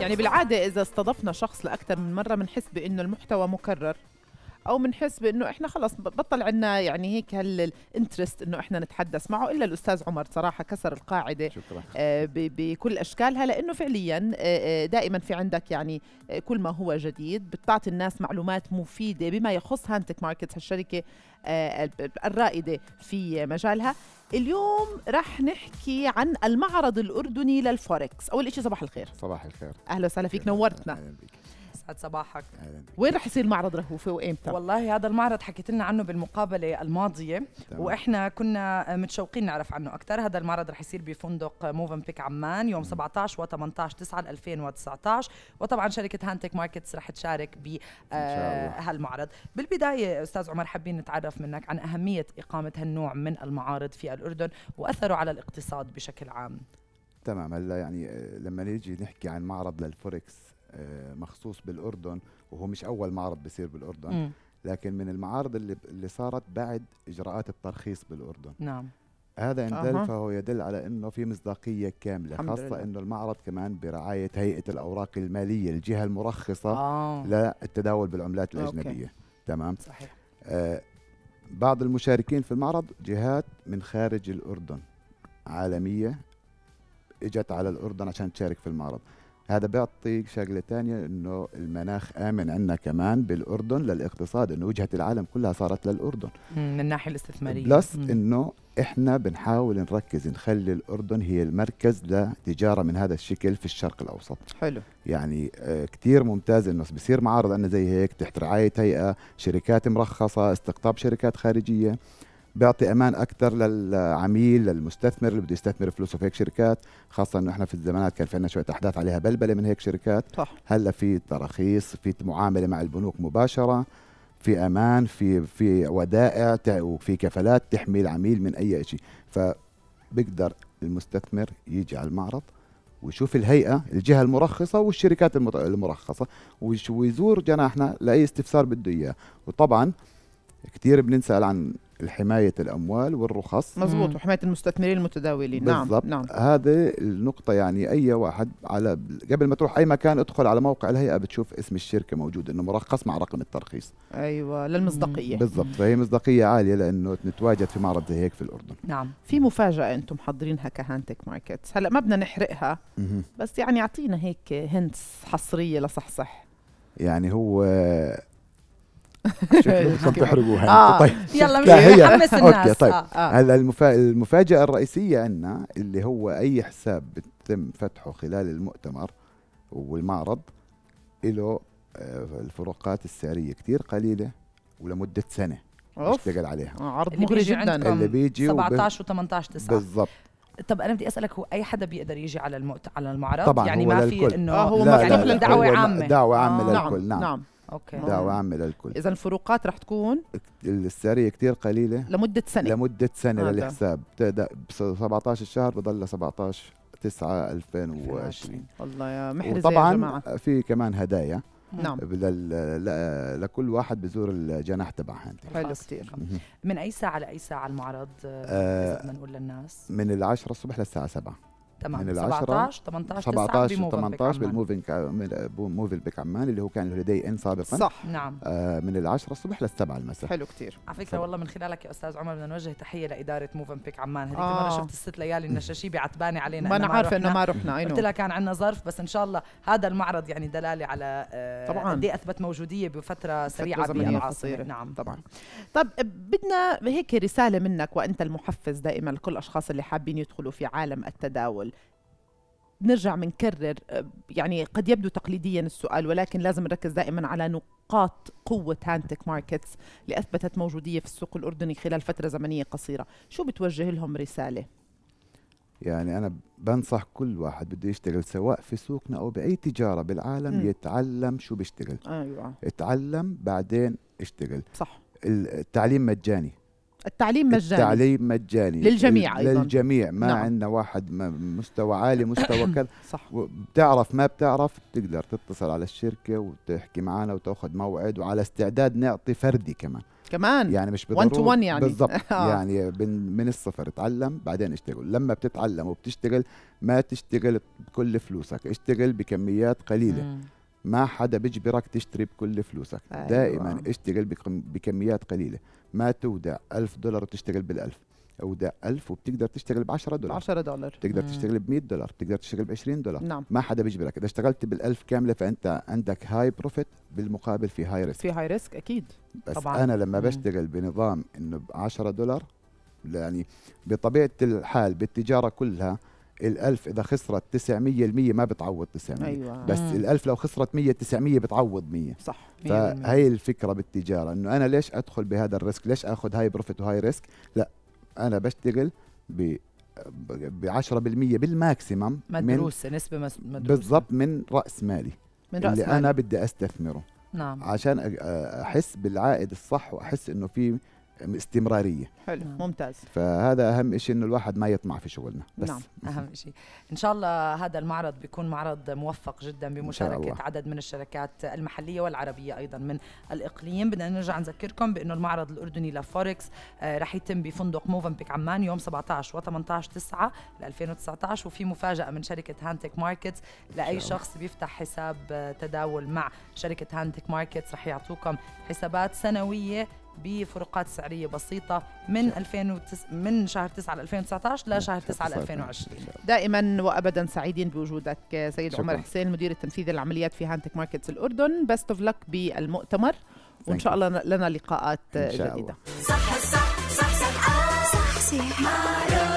يعني بالعادة إذا استضفنا شخص لأكثر من مرة بنحس بإنه المحتوى مكرر او بنحس بانه احنا خلص بطل عنا يعني هيك هالانترست انه احنا نتحدث معه الا الاستاذ عمر صراحه كسر القاعده شكرا. آه، بكل اشكالها لانه فعليا آه، آه، دائما في عندك يعني كل ما هو جديد بتعطي الناس معلومات مفيده بما يخص هانتك ماركت هالشركه الرائده في مجالها اليوم رح نحكي عن المعرض الاردني للفوركس اول شيء صباح الخير صباح الخير اهلا وسهلا فيك نورتنا أهلا بك. يسعد صباحك وين رح يصير معرض رهوفه وامتى والله هذا المعرض حكيت لنا عنه بالمقابله الماضيه تمام. واحنا كنا متشوقين نعرف عنه اكثر هذا المعرض رح يصير بفندق موفن بيك عمان يوم 17 و 18 9 2019 وطبعا شركه هانتك ماركتس رح تشارك ب آه، هالمعرض بالبدايه استاذ عمر حابين نتعرف منك عن اهميه اقامه هالنوع من المعارض في الاردن واثره على الاقتصاد بشكل عام تمام هلا يعني آه، لما نيجي نحكي عن معرض للفوركس آه، مخصوص بالاردن وهو مش اول معرض بصير بالاردن م. لكن من المعارض اللي اللي صارت بعد اجراءات الترخيص بالاردن نعم هذا ان دل أه. فهو يدل على انه في مصداقيه كامله خاصه انه المعرض كمان برعايه هيئه الاوراق الماليه الجهه المرخصه آه. للتداول بالعملات الاجنبيه أوكي. تمام صحيح آه بعض المشاركين في المعرض جهات من خارج الاردن عالميه اجت على الاردن عشان تشارك في المعرض هذا بيعطي شغله ثانيه انه المناخ امن عندنا كمان بالاردن للاقتصاد انه وجهه العالم كلها صارت للاردن من الناحيه الاستثماريه بلس انه احنا بنحاول نركز نخلي الاردن هي المركز لتجاره من هذا الشكل في الشرق الاوسط حلو يعني آه، كثير ممتاز انه بصير معارض عندنا زي هيك تحت رعايه هيئه شركات مرخصه استقطاب شركات خارجيه بيعطي امان اكثر للعميل للمستثمر اللي بده يستثمر فلوسه في هيك شركات خاصه انه احنا في الزمانات كان في عندنا شويه احداث عليها بلبله من هيك شركات صح. هلا في تراخيص في معامله مع البنوك مباشره في امان في في ودائع وفي كفالات تحمي العميل من اي شيء فبقدر المستثمر يجي على المعرض ويشوف الهيئه الجهه المرخصه والشركات المرخصه ويزور جناحنا لاي استفسار بده اياه وطبعا كثير بننسال عن حمايه الاموال والرخص مزبوط وحمايه المستثمرين المتداولين نعم، بالضبط. نعم نعم هذه النقطه يعني اي واحد على قبل ما تروح اي مكان ادخل على موقع الهيئه بتشوف اسم الشركه موجود انه مرخص مع رقم الترخيص ايوه للمصداقيه بالضبط فهي مصداقيه عاليه لانه نتواجد في معرض زي هيك في الاردن نعم في مفاجاه انتم محضرينها كهانتك ماركتس هلا ما بدنا نحرقها مم. بس يعني اعطينا هيك هنتس حصريه لصحصح يعني هو عشان تحرقوها آه. طيب يلا نحمس الناس اوكي طيب آه. آه. هلا المفاجاه الرئيسيه عندنا اللي هو اي حساب بتم فتحه خلال المؤتمر والمعرض له آه، الفروقات السعريه كثير قليله ولمده سنه اشتغل عليها آه، عرض مغري جدا اللي بيجي 17 و18 9 بالضبط طب انا بدي اسالك هو اي حدا بيقدر يجي على المؤت على المعرض طبعا يعني ما في انه آه هو مفتوح دعوه عامه دعوه عامه آه للكل نعم, نعم. نعم. اوكي دعوه نعم. عامه للكل اذا الفروقات رح تكون السعريه كثير قليله لمده سنه لمده سنه هذا. للحساب بتبدا ب 17 الشهر بضل 17 9 2020 والله يا محرزه يا جماعه طبعا في كمان هدايا نعم لكل واحد بزور الجناح تبعها انت حلو كثير من اي ساعه لاي ساعه المعرض آه نقول للناس من العشرة الصبح للساعه 7 تمام من العشرة 17 18 17 18 بالموفينج موفيل بيك عمان اللي هو كان الهوليداي ان سابقا صح نعم آه من ال 10 الصبح لل 7 المساء حلو كتير على فكره والله من خلالك يا استاذ عمر بدنا نوجه تحيه لاداره موفن بيك عمان هذيك آه. المره شفت الست ليالي النشاشي عتبانه علينا ما انا عارفه انه ما رحنا نعم. قلت لها كان عندنا ظرف بس ان شاء الله هذا المعرض يعني دلاله على آه طبعا قد إيه اثبت موجوديه بفتره سريعه بالعاصمه نعم طبعا طب بدنا هيك رساله منك وانت المحفز دائما لكل الاشخاص اللي حابين يدخلوا في عالم التداول نرجع منكرر آه، يعني قد يبدو تقليديا السؤال ولكن لازم نركز دائما على نقاط قوة هانتك ماركتس اللي أثبتت موجودية في السوق الأردني خلال فترة زمنية قصيرة شو بتوجه لهم رسالة؟ يعني أنا بنصح كل واحد بده يشتغل سواء في سوقنا أو بأي تجارة بالعالم م. يتعلم شو بيشتغل أيوة اتعلم بعدين اشتغل صح التعليم مجاني التعليم مجاني التعليم مجاني للجميع أيضا للجميع ما نعم. عندنا واحد مستوى عالي مستوى كذا صح بتعرف ما بتعرف تقدر تتصل على الشركة وتحكي معنا وتاخذ موعد وعلى استعداد نعطي فردي كمان كمان يعني مش بالضبط 1 تو 1 يعني بالضبط آه. يعني من الصفر اتعلم بعدين اشتغل لما بتتعلم وبتشتغل ما تشتغل بكل فلوسك اشتغل بكميات قليله مم. ما حدا بيجبرك تشتري بكل فلوسك أيوة. دائما اشتغل بكميات قليله ما تودع ألف دولار وتشتغل بال1000 أودع 1000 وبتقدر تشتغل ب 10 دولار 10 دولار بتقدر مم. تشتغل ب 100 دولار بتقدر تشتغل ب 20 دولار نعم. ما حدا بيجبرك إذا اشتغلت بال1000 كاملة فأنت عندك هاي بروفيت بالمقابل في هاي ريسك في هاي ريسك أكيد بس طبعا. أنا لما بشتغل بنظام إنه ب 10 دولار يعني بطبيعة الحال بالتجارة كلها ال1000 اذا خسرت 900 ال100 ما بتعوض 900 أيوة. بس ال1000 لو خسرت 100 900 بتعوض 100 صح فهي الفكره بالتجاره انه انا ليش ادخل بهذا الريسك ليش اخذ هاي بروفيت وهاي ريسك لا انا بشتغل ب ب 10% بالماكسيمم مدروسه نسبه مدروسه بالضبط من راس مالي من رأس اللي مالي. انا بدي استثمره نعم عشان احس بالعائد الصح واحس انه في استمراريه حلو نعم. ممتاز فهذا اهم شيء انه الواحد ما يطمع في شغلنا بس نعم اهم شيء ان شاء الله هذا المعرض بيكون معرض موفق جدا بمشاركه عدد من الشركات المحليه والعربيه ايضا من الاقليم بدنا نرجع نذكركم بانه المعرض الاردني لفوركس آه، رح يتم بفندق موفنبيك عمان يوم 17 و18 9 ل 2019 وفي مفاجاه من شركه هانتك ماركتس لاي شخص بيفتح حساب آه، تداول مع شركه هانتك ماركتس رح يعطوكم حسابات سنويه بفروقات سعريه بسيطه من 2009 من شهر 9 ل 2019 لشهر 9 ل 2020 دائما وابدا سعيدين بوجودك سيد شكرا. عمر حسين المدير التنفيذي العمليات في هانتك ماركتس الاردن بيست اوف لك بالمؤتمر وان شاء الله لنا لقاءات شاء صح صح صح صح صح صح صح صح